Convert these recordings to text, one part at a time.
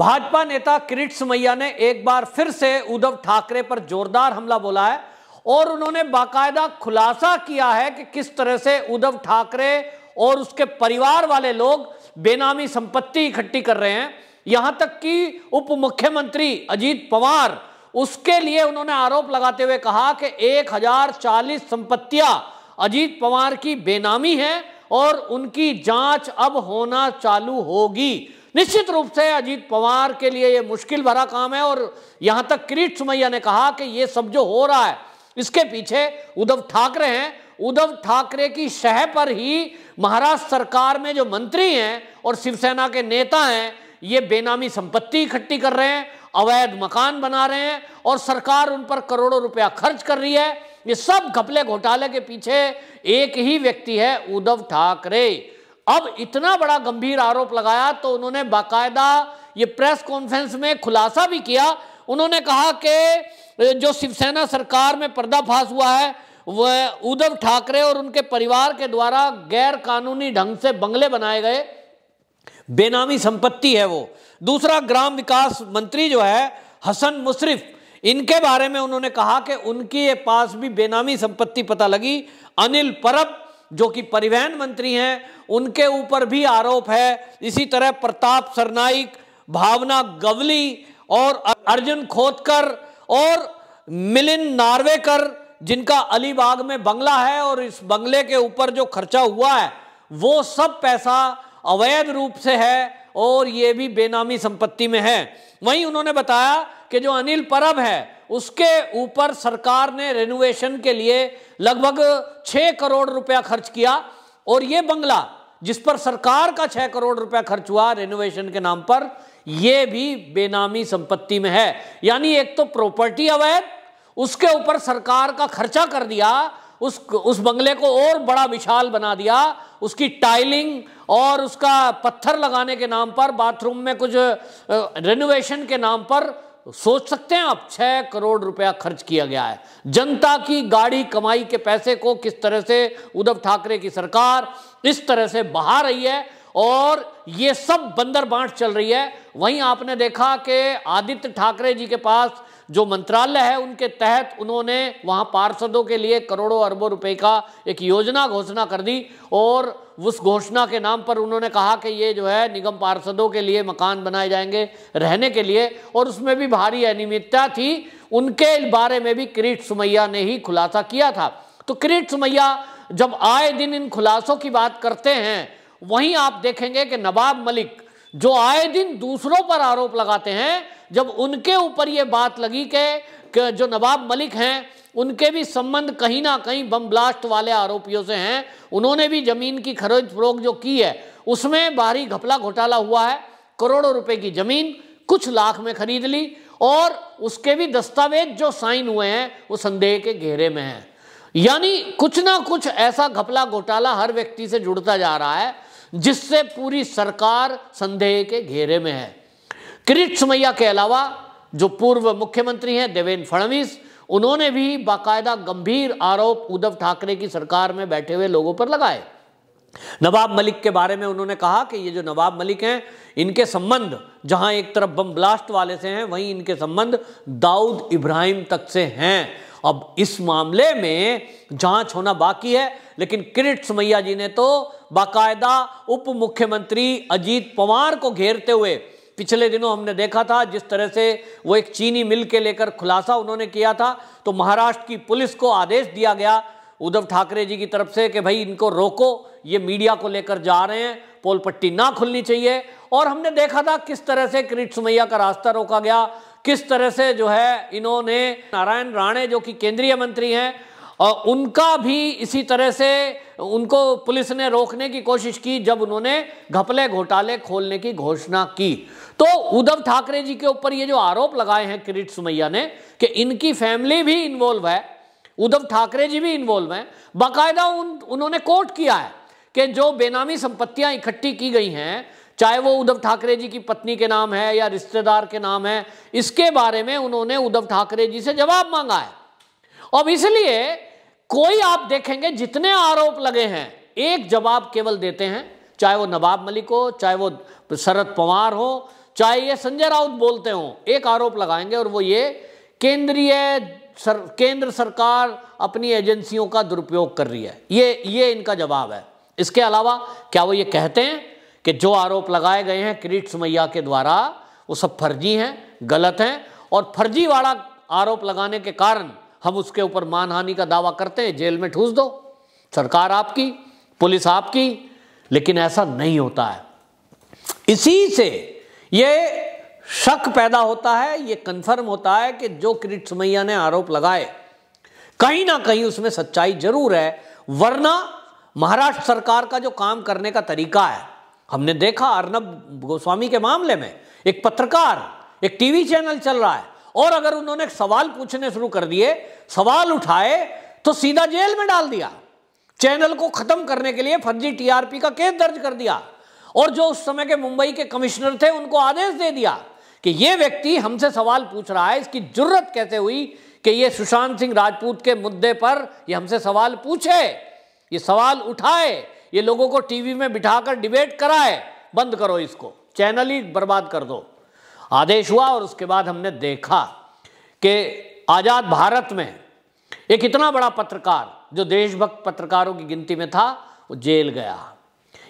भाजपा नेता किरीट सुमैया ने एक बार फिर से उद्धव ठाकरे पर जोरदार हमला बोला है और उन्होंने बाकायदा खुलासा किया है कि किस तरह से उद्धव ठाकरे और उसके परिवार वाले लोग बेनामी संपत्ति इकट्ठी कर रहे हैं यहां तक कि उप मुख्यमंत्री अजीत पवार उसके लिए उन्होंने आरोप लगाते हुए कहा कि 1040 संपत्तियां अजीत पवार की बेनामी है और उनकी जांच अब होना चालू होगी निश्चित रूप से अजीत पवार के लिए ये मुश्किल भरा काम है और यहां तक किरीट सुमैया ने कहा कि ये सब जो हो रहा है इसके पीछे उद्धव ठाकरे हैं उद्धव ठाकरे की शह पर ही महाराष्ट्र सरकार में जो मंत्री हैं और शिवसेना के नेता हैं ये बेनामी संपत्ति इकट्ठी कर रहे हैं अवैध मकान बना रहे हैं और सरकार उन पर करोड़ों रुपया खर्च कर रही है ये सब घपले घोटाले के पीछे एक ही व्यक्ति है उद्धव ठाकरे अब इतना बड़ा गंभीर आरोप लगाया तो उन्होंने बाकायदा ये प्रेस कॉन्फ्रेंस में खुलासा भी किया उन्होंने कहा कि जो शिवसेना सरकार में पर्दाफाश हुआ है वह उद्धव ठाकरे और उनके परिवार के द्वारा गैर कानूनी ढंग से बंगले बनाए गए बेनामी संपत्ति है वो दूसरा ग्राम विकास मंत्री जो है हसन मुशरफ इनके बारे में उन्होंने कहा कि उनकी ये पास भी बेनामी संपत्ति पता लगी अनिल परब जो कि परिवहन मंत्री हैं उनके ऊपर भी आरोप है इसी तरह प्रताप सरनाइक भावना गवली और अर्जुन खोदकर और मिलिन नार्वेकर जिनका अलीबाग में बंगला है और इस बंगले के ऊपर जो खर्चा हुआ है वो सब पैसा अवैध रूप से है और ये भी बेनामी संपत्ति में है वहीं उन्होंने बताया कि जो अनिल परब है उसके ऊपर सरकार ने रेनोवेशन के लिए लगभग छः करोड़ रुपया खर्च किया और ये बंगला जिस पर सरकार का छह करोड़ रुपया खर्च हुआ रेनोवेशन के नाम पर यह भी बेनामी संपत्ति में है यानी एक तो प्रॉपर्टी अवैध उसके ऊपर सरकार का खर्चा कर दिया उस उस बंगले को और बड़ा विशाल बना दिया उसकी टाइलिंग और उसका पत्थर लगाने के नाम पर बाथरूम में कुछ रेनोवेशन के नाम पर तो सोच सकते हैं आप छह करोड़ रुपया खर्च किया गया है जनता की गाड़ी कमाई के पैसे को किस तरह से उद्धव ठाकरे की सरकार इस तरह से बहा रही है और यह सब बंदर बांट चल रही है वहीं आपने देखा कि आदित्य ठाकरे जी के पास जो मंत्रालय है उनके तहत उन्होंने वहाँ पार्षदों के लिए करोड़ों अरबों रुपए का एक योजना घोषणा कर दी और उस घोषणा के नाम पर उन्होंने कहा कि ये जो है निगम पार्षदों के लिए मकान बनाए जाएंगे रहने के लिए और उसमें भी भारी अनियमितता थी उनके बारे में भी किरीट सुमैया ने ही खुलासा किया था तो किरीट सुमैया जब आए दिन इन खुलासों की बात करते हैं वहीं आप देखेंगे कि नवाब मलिक जो आए दिन दूसरों पर आरोप लगाते हैं जब उनके ऊपर ये बात लगी कि जो नवाब मलिक हैं उनके भी संबंध कहीं ना कहीं बम ब्लास्ट वाले आरोपियों से हैं उन्होंने भी ज़मीन की खरीद फरोख जो की है उसमें भारी घपला घोटाला हुआ है करोड़ों रुपए की ज़मीन कुछ लाख में खरीद ली और उसके भी दस्तावेज जो साइन हुए हैं वो संदेह के घेरे में हैं यानी कुछ ना कुछ ऐसा घपला घोटाला हर व्यक्ति से जुड़ता जा रहा है जिससे पूरी सरकार संदेह के घेरे में है किरीट सुमैया के अलावा जो पूर्व मुख्यमंत्री हैं देवेंद्र फडणवीस उन्होंने भी बाकायदा गंभीर आरोप उद्धव ठाकरे की सरकार में बैठे हुए लोगों पर लगाए नवाब मलिक के बारे में उन्होंने कहा कि ये जो नवाब मलिक हैं इनके संबंध जहां एक तरफ बम ब्लास्ट वाले से हैं वहीं इनके संबंध दाऊद इब्राहिम तक से हैं अब इस मामले में जांच होना बाकी है लेकिन किरिट सुमैया जी ने तो बाकायदा उप मुख्यमंत्री अजीत पवार को घेरते हुए पिछले दिनों हमने देखा था जिस तरह से वो एक चीनी मिल के लेकर खुलासा उन्होंने किया था तो महाराष्ट्र की पुलिस को आदेश दिया गया उद्धव ठाकरे जी की तरफ से कि भाई इनको रोको ये मीडिया को लेकर जा रहे हैं पोल पट्टी ना खुलनी चाहिए और हमने देखा था किस तरह से किरीट सुमैया का रास्ता रोका गया किस तरह से जो है इन्होंने नारायण राणे जो कि केंद्रीय मंत्री हैं और उनका भी इसी तरह से उनको पुलिस ने रोकने की कोशिश की जब उन्होंने घपले घोटाले खोलने की घोषणा की तो उद्धव ठाकरे जी के ऊपर ये जो आरोप लगाए हैं किरीट सुमैया ने कि इनकी फैमिली भी इन्वॉल्व है उद्धव ठाकरे जी भी इन्वॉल्व हैं बाकायदा उन उन्होंने कोर्ट किया है कि जो बेनामी संपत्तियां इकट्ठी की गई हैं चाहे वो उद्धव ठाकरे जी की पत्नी के नाम है या रिश्तेदार के नाम है इसके बारे में उन्होंने उद्धव ठाकरे जी से जवाब मांगा है अब इसलिए कोई आप देखेंगे जितने आरोप लगे हैं एक जवाब केवल देते हैं चाहे वो नवाब मलिक हो चाहे वो शरद पवार हो चाहे ये संजय राउत बोलते हो एक आरोप लगाएंगे और वो ये केंद्रीय सर केंद्र सरकार अपनी एजेंसियों का दुरुपयोग कर रही है ये ये इनका जवाब है इसके अलावा क्या वो ये कहते हैं कि जो आरोप लगाए गए हैं किरीट सुमैया के द्वारा वो सब फर्जी हैं गलत हैं और फर्जीवाड़ा आरोप लगाने के कारण हम उसके ऊपर मानहानि का दावा करते हैं जेल में ठूस दो सरकार आपकी पुलिस आपकी लेकिन ऐसा नहीं होता है इसी से ये शक पैदा होता है ये कंफर्म होता है कि जो किरीट सुमैया ने आरोप लगाए कहीं ना कहीं उसमें सच्चाई जरूर है वरना महाराष्ट्र सरकार का जो काम करने का तरीका है हमने देखा अर्नब गोस्वामी के मामले में एक पत्रकार एक टीवी चैनल चल रहा है और अगर उन्होंने सवाल पूछने शुरू कर दिए सवाल उठाए तो सीधा जेल में डाल दिया चैनल को खत्म करने के लिए फर्जी टीआरपी का केस दर्ज कर दिया और जो उस समय के मुंबई के कमिश्नर थे उनको आदेश दे दिया कि यह व्यक्ति हमसे सवाल पूछ रहा है इसकी जरूरत कैसे हुई कि यह सुशांत सिंह राजपूत के मुद्दे पर यह हमसे सवाल पूछे ये सवाल उठाए ये लोगों को टीवी में बिठाकर डिबेट कराए बंद करो इसको चैनल ही बर्बाद कर दो आदेश हुआ और उसके बाद हमने देखा कि आज़ाद भारत में एक इतना बड़ा पत्रकार जो देशभक्त पत्रकारों की गिनती में था वो जेल गया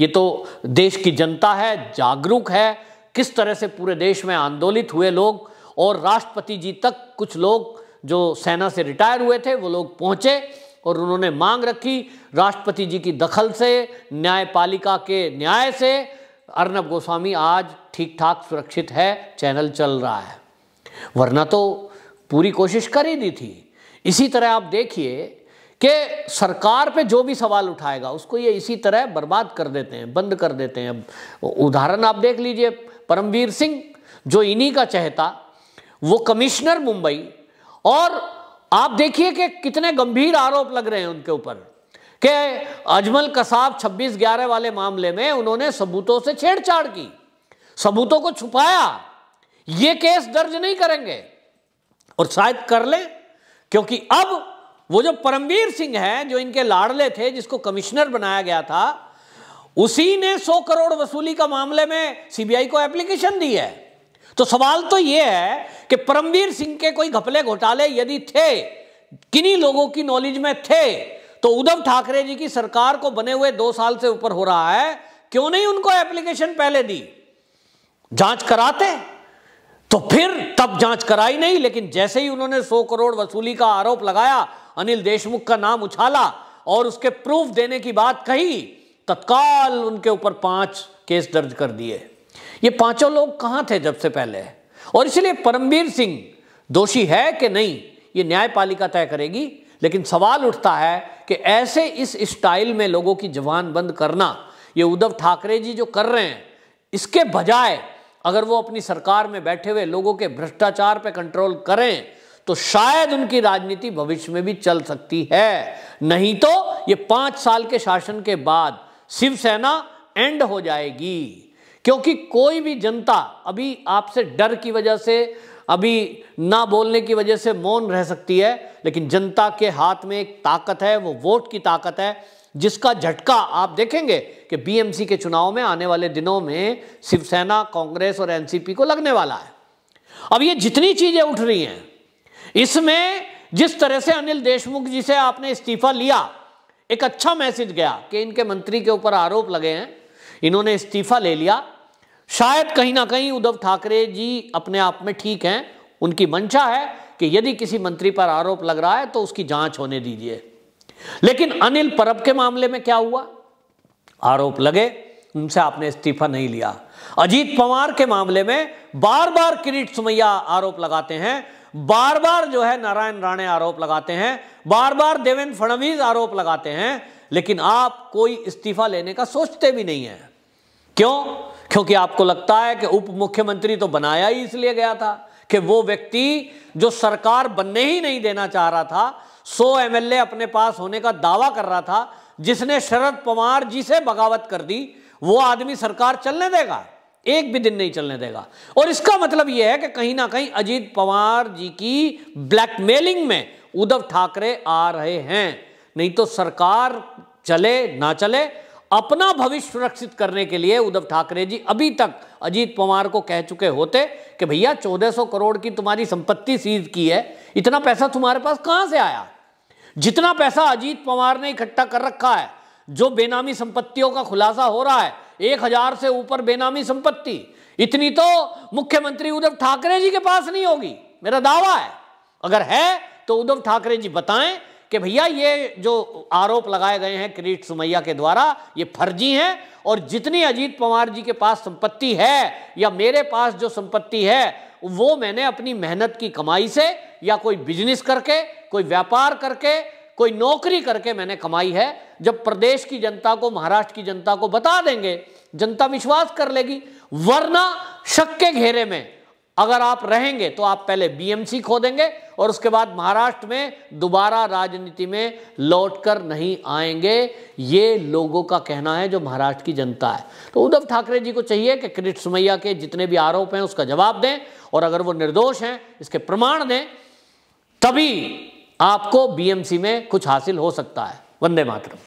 ये तो देश की जनता है जागरूक है किस तरह से पूरे देश में आंदोलित हुए लोग और राष्ट्रपति जी तक कुछ लोग जो सेना से रिटायर हुए थे वो लोग पहुंचे और उन्होंने मांग रखी राष्ट्रपति जी की दखल से न्यायपालिका के न्याय से अर्नब गोस्वामी आज ठीक ठाक सुरक्षित है चैनल चल रहा है वरना तो पूरी कोशिश कर ही दी थी इसी तरह आप देखिए कि सरकार पे जो भी सवाल उठाएगा उसको ये इसी तरह बर्बाद कर देते हैं बंद कर देते हैं उदाहरण आप देख लीजिए परमवीर सिंह जो इन्हीं का चहता वो कमिश्नर मुंबई और आप देखिए कि कितने गंभीर आरोप लग रहे हैं उनके ऊपर के अजमल कसाब 26 ग्यारह वाले मामले में उन्होंने सबूतों से छेड़छाड़ की सबूतों को छुपाया ये केस दर्ज नहीं करेंगे और शायद कर ले क्योंकि अब वो जो परमवीर सिंह हैं जो इनके लाडले थे जिसको कमिश्नर बनाया गया था उसी ने 100 करोड़ वसूली का मामले में सीबीआई को एप्लीकेशन दी है तो सवाल तो यह है कि परमवीर सिंह के कोई घपले घोटाले यदि थे किन्हीं लोगों की नॉलेज में थे तो उद्धव ठाकरे जी की सरकार को बने हुए दो साल से ऊपर हो रहा है क्यों नहीं उनको एप्लीकेशन पहले दी जांच कराते तो फिर तब जांच कराई नहीं लेकिन जैसे ही उन्होंने 100 करोड़ वसूली का आरोप लगाया अनिल देशमुख का नाम उछाला और उसके प्रूफ देने की बात कही तत्काल उनके ऊपर पांच केस दर्ज कर दिए ये पांचों लोग कहां थे जब से पहले और इसलिए परमवीर सिंह दोषी है कि नहीं ये न्यायपालिका तय करेगी लेकिन सवाल उठता है कि ऐसे इस स्टाइल में लोगों की जवान बंद करना ये उद्धव ठाकरे जी जो कर रहे हैं इसके बजाय अगर वो अपनी सरकार में बैठे हुए लोगों के भ्रष्टाचार पर कंट्रोल करें तो शायद उनकी राजनीति भविष्य में भी चल सकती है नहीं तो ये पांच साल के शासन के बाद शिवसेना एंड हो जाएगी क्योंकि कोई भी जनता अभी आपसे डर की वजह से अभी ना बोलने की वजह से मौन रह सकती है लेकिन जनता के हाथ में एक ताकत है वो वोट की ताकत है जिसका झटका आप देखेंगे कि बीएमसी के चुनाव में आने वाले दिनों में शिवसेना कांग्रेस और एनसीपी को लगने वाला है अब ये जितनी चीजें उठ रही हैं इसमें जिस तरह से अनिल देशमुख जी से आपने इस्तीफा लिया एक अच्छा मैसेज गया कि इनके मंत्री के ऊपर आरोप लगे हैं इन्होंने इस्तीफा ले लिया शायद कहीं ना कहीं उद्धव ठाकरे जी अपने आप में ठीक हैं उनकी मंशा है कि यदि किसी मंत्री पर आरोप लग रहा है तो उसकी जांच होने दीजिए लेकिन अनिल परब के मामले में क्या हुआ आरोप लगे उनसे आपने इस्तीफा नहीं लिया अजीत पवार के मामले में बार बार किरीट सुमैया आरोप लगाते हैं बार बार जो है नारायण राणे आरोप लगाते हैं बार बार देवेंद्र फडणवीस आरोप लगाते हैं लेकिन आप कोई इस्तीफा लेने का सोचते भी नहीं है क्यों क्योंकि आपको लगता है कि उप मुख्यमंत्री तो बनाया ही इसलिए गया था कि वो व्यक्ति जो सरकार बनने ही नहीं देना चाह रहा था 100 एमएलए अपने पास होने का दावा कर रहा था जिसने शरद पवार जी से बगावत कर दी वो आदमी सरकार चलने देगा एक भी दिन नहीं चलने देगा और इसका मतलब यह है कि कहीं ना कहीं अजीत पवार जी की ब्लैकमेलिंग में उद्धव ठाकरे आ रहे हैं नहीं तो सरकार चले ना चले अपना भविष्य सुरक्षित करने के लिए उद्धव ठाकरे जी अभी तक अजीत पवार को कह चुके होते कि भैया 1400 करोड़ की तुम्हारी संपत्ति सीज की है इतना पैसा तुम्हारे पास कहां से आया जितना पैसा अजीत पवार ने इकट्ठा कर रखा है जो बेनामी संपत्तियों का खुलासा हो रहा है एक हजार से ऊपर बेनामी संपत्ति इतनी तो मुख्यमंत्री उद्धव ठाकरे जी के पास नहीं होगी मेरा दावा है अगर है तो उद्धव ठाकरे जी बताएं कि भैया ये जो आरोप लगाए गए हैं किरीट सुमैया के द्वारा ये फर्जी हैं और जितनी अजीत पवार जी के पास संपत्ति है या मेरे पास जो संपत्ति है वो मैंने अपनी मेहनत की कमाई से या कोई बिजनेस करके कोई व्यापार करके कोई नौकरी करके मैंने कमाई है जब प्रदेश की जनता को महाराष्ट्र की जनता को बता देंगे जनता विश्वास कर लेगी वरना शक के घेरे में अगर आप रहेंगे तो आप पहले बीएमसी खो देंगे और उसके बाद महाराष्ट्र में दोबारा राजनीति में लौटकर नहीं आएंगे ये लोगों का कहना है जो महाराष्ट्र की जनता है तो उद्धव ठाकरे जी को चाहिए कि क्रिट सुमैया के जितने भी आरोप हैं उसका जवाब दें और अगर वो निर्दोष हैं इसके प्रमाण दें तभी आपको बीएमसी में कुछ हासिल हो सकता है वंदे मातरम